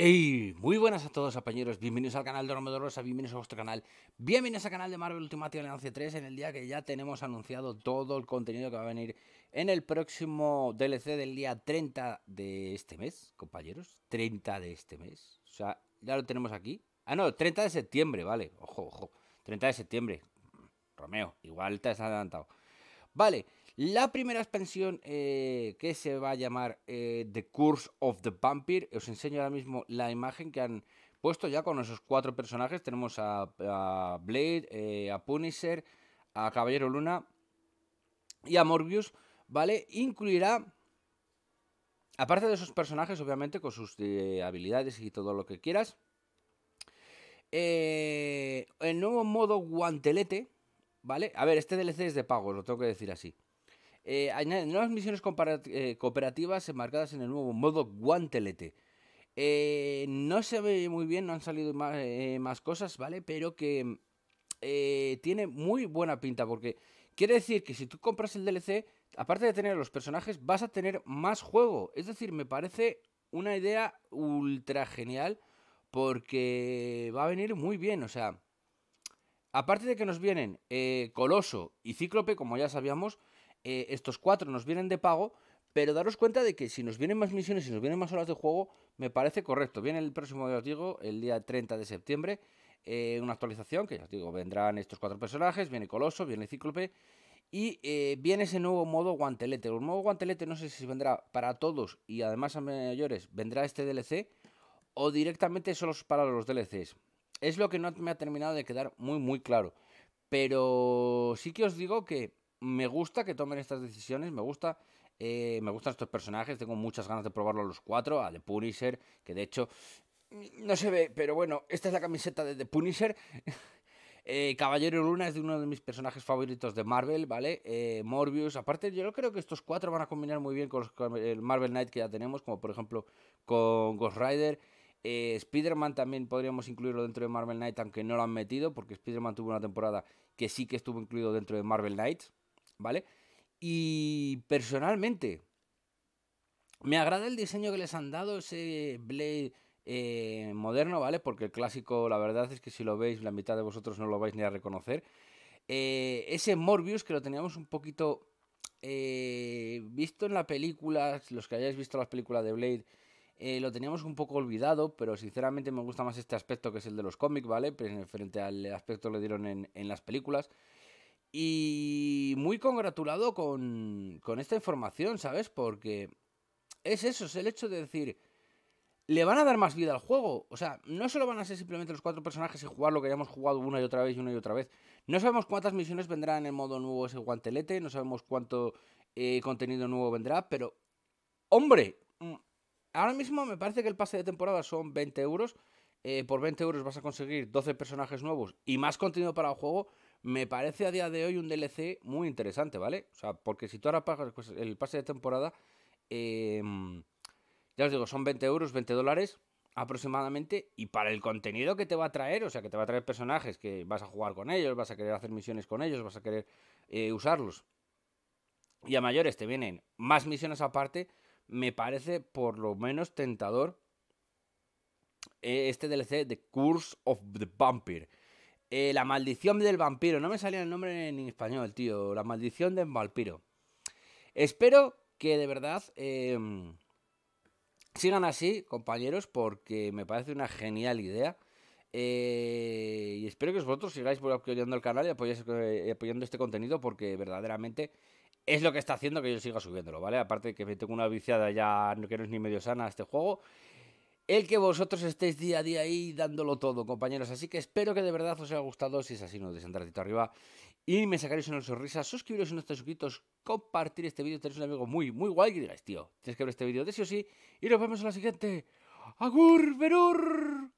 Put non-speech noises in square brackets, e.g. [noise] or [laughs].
Hey, muy buenas a todos, compañeros. Bienvenidos al canal de Romero Rosa, bienvenidos a vuestro canal. Bienvenidos al canal de Marvel Ultimate Alliance 3, en el día que ya tenemos anunciado todo el contenido que va a venir en el próximo DLC del día 30 de este mes, compañeros. 30 de este mes. O sea, ya lo tenemos aquí. Ah, no, 30 de septiembre, vale. Ojo, ojo. 30 de septiembre. Romeo, igual te has adelantado. Vale, la primera expansión eh, que se va a llamar eh, The Curse of the Vampire, os enseño ahora mismo la imagen que han puesto ya con esos cuatro personajes. Tenemos a, Blade, eh, a Punisher, a Caballero Luna y a Morbius, ¿vale? Incluirá, aparte de esos personajes, obviamente, con sus habilidades y todo lo que quieras, el nuevo modo guantelete, ¿vale? A ver, este DLC es de pago, lo tengo que decir así añaden eh, nuevas misiones eh, cooperativas enmarcadas en el nuevo modo guantelete. Eh, no se ve muy bien, no han salido más, más cosas, ¿vale? Pero que tiene muy buena pinta porque quiere decir que si tú compras el DLC, aparte de tener los personajes, vas a tener más juego. Es decir, me parece una idea ultra genial porque va a venir muy bien, o sea... Aparte de que nos vienen Coloso y Cíclope, como ya sabíamos, eh, estos cuatro nos vienen de pago, pero daros cuenta de que si nos vienen más misiones, si nos vienen más horas de juego, me parece correcto. Viene el próximo, ya os digo, el día 30 de septiembre, eh, una actualización, que ya os digo, vendrán estos cuatro personajes, viene Coloso, viene Cíclope, y eh, viene ese nuevo modo guantelete. El nuevo guantelete no sé si vendrá para todos y además a mayores vendrá este DLC o directamente solo para los DLCs. Es lo que no me ha terminado de quedar muy muy claro. Pero sí que os digo que me gusta que tomen estas decisiones, me gusta. Eh, me gustan estos personajes, tengo muchas ganas de probarlo a los cuatro, a The Punisher, que de hecho no se ve, pero bueno, esta es la camiseta de The Punisher. [laughs] Eh, Caballero Luna es de uno de mis personajes favoritos de Marvel, ¿vale? Eh, Morbius, aparte yo creo que estos cuatro van a combinar muy bien con, el Marvel Knight que ya tenemos, como por ejemplo con Ghost Rider. Spider-Man también podríamos incluirlo dentro de Marvel Knight, aunque no lo han metido, porque Spider-Man tuvo una temporada que sí que estuvo incluido dentro de Marvel Knight. ¿vale? Y personalmente, me agrada el diseño que les han dado, ese Blade eh, moderno, ¿vale? Porque el clásico, la verdad es que si lo veis, la mitad de vosotros no lo vais ni a reconocer. Eh, ese Morbius, que lo teníamos un poquito eh, visto en la película, los que hayáis visto las películas de Blade, lo teníamos un poco olvidado, pero sinceramente me gusta más este aspecto que es el de los cómics, ¿vale? Pues, frente al aspecto que le dieron en, en las películas. Y muy congratulado con, esta información, ¿sabes? Porque es eso, es el hecho de decir, le van a dar más vida al juego. O sea, no solo van a ser simplemente los cuatro personajes y jugar lo que hayamos jugado una y otra vez y una y otra vez. No sabemos cuántas misiones vendrán en el modo nuevo ese guantelete, no sabemos cuánto eh, contenido nuevo vendrá, pero... Hombre, mm, ahora mismo me parece que el pase de temporada son 20 euros. Eh, por 20 euros vas a conseguir 12 personajes nuevos y más contenido para el juego me parece a día de hoy un DLC muy interesante, ¿vale? O sea, porque si tú ahora pagas pues, el pase de temporada, em, ya os digo, son 20 euros, 20 dólares aproximadamente, y para el contenido que te va a traer, o sea, que te va a traer personajes que vas a jugar con ellos, vas a querer hacer misiones con ellos, vas a querer eh, usarlos, y a mayores te vienen más misiones aparte, me parece por lo menos tentador eh, este DLC de Curse of the Vampire. Eh, la maldición del vampiro. No me salía el nombre en español, tío. La maldición del vampiro. Espero que de verdad em, sigan así, compañeros, porque me parece una genial idea. Eh, y espero que vosotros sigáis apoyando el canal y eh, apoyando este contenido porque verdaderamente es lo que está haciendo que yo siga subiéndolo, ¿vale? Aparte que me tengo una viciada ya que no es ni medio sana este juego el que vosotros estéis día a día ahí dándolo todo, compañeros. Así que espero que de verdad os haya gustado. Si es así, no deis ratito arriba y me sacaréis una sonrisa. Suscribiros si no estáis suscritos, compartir este vídeo. Tenéis un amigo muy, muy guay que digáis, tío, tienes que ver este vídeo de sí o sí. Y nos vemos en la siguiente. ¡Agur, verur!